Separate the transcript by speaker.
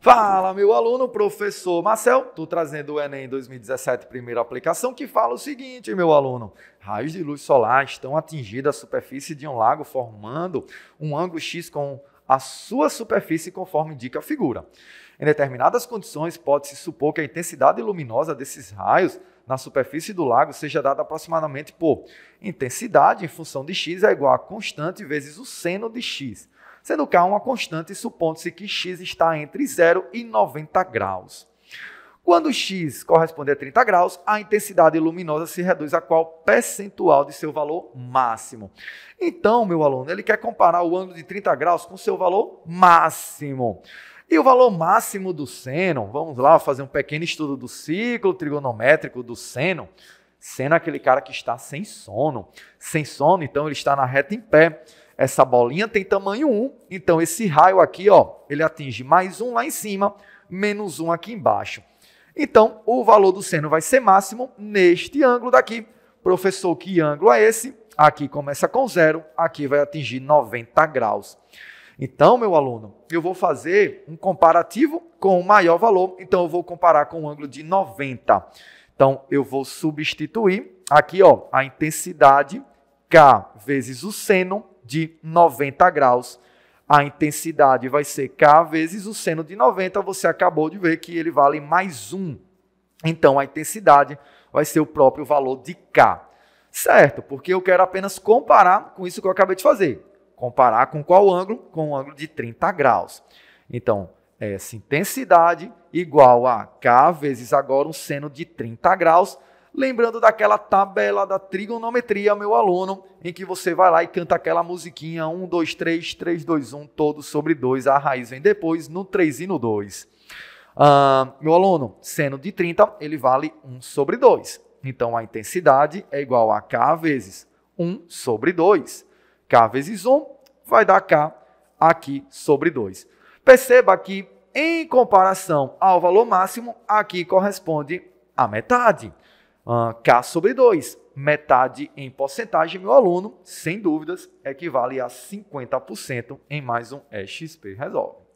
Speaker 1: Fala, meu aluno, professor Marcel. Estou trazendo o Enem 2017, primeira aplicação, que fala o seguinte, meu aluno. Raios de luz solar estão atingindo a superfície de um lago, formando um ângulo X com a sua superfície, conforme indica a figura. Em determinadas condições, pode-se supor que a intensidade luminosa desses raios na superfície do lago seja dada aproximadamente por intensidade em função de x é igual a constante vezes o seno de x sendo K uma constante, supondo-se que x está entre 0 e 90 graus. Quando x corresponde a 30 graus, a intensidade luminosa se reduz a qual percentual de seu valor máximo. Então, meu aluno, ele quer comparar o ângulo de 30 graus com seu valor máximo. E o valor máximo do seno, vamos lá fazer um pequeno estudo do ciclo trigonométrico do seno. Seno é aquele cara que está sem sono. Sem sono, então ele está na reta em pé. Essa bolinha tem tamanho 1, então esse raio aqui, ó, ele atinge mais 1 lá em cima, menos 1 aqui embaixo. Então, o valor do seno vai ser máximo neste ângulo daqui. Professor, que ângulo é esse? Aqui começa com zero, aqui vai atingir 90 graus. Então, meu aluno, eu vou fazer um comparativo com o maior valor, então eu vou comparar com o um ângulo de 90. Então, eu vou substituir aqui ó, a intensidade K vezes o seno de 90 graus. A intensidade vai ser K vezes o seno de 90, você acabou de ver que ele vale mais 1. Então, a intensidade vai ser o próprio valor de K. Certo, porque eu quero apenas comparar com isso que eu acabei de fazer. Comparar com qual ângulo? Com o um ângulo de 30 graus. Então, essa intensidade igual a K vezes agora um seno de 30 graus, lembrando daquela tabela da trigonometria, meu aluno, em que você vai lá e canta aquela musiquinha 1, 2, 3, 3, 2, 1, todo sobre 2, a raiz vem depois, no 3 e no 2. Ah, meu aluno, seno de 30, ele vale 1 sobre 2. Então, a intensidade é igual a K vezes 1 sobre 2. K vezes 1 vai dar K aqui sobre 2. Perceba que, em comparação ao valor máximo, aqui corresponde a metade. Uh, K sobre 2, metade em porcentagem, meu aluno, sem dúvidas, equivale a 50% em mais um XP Resolve.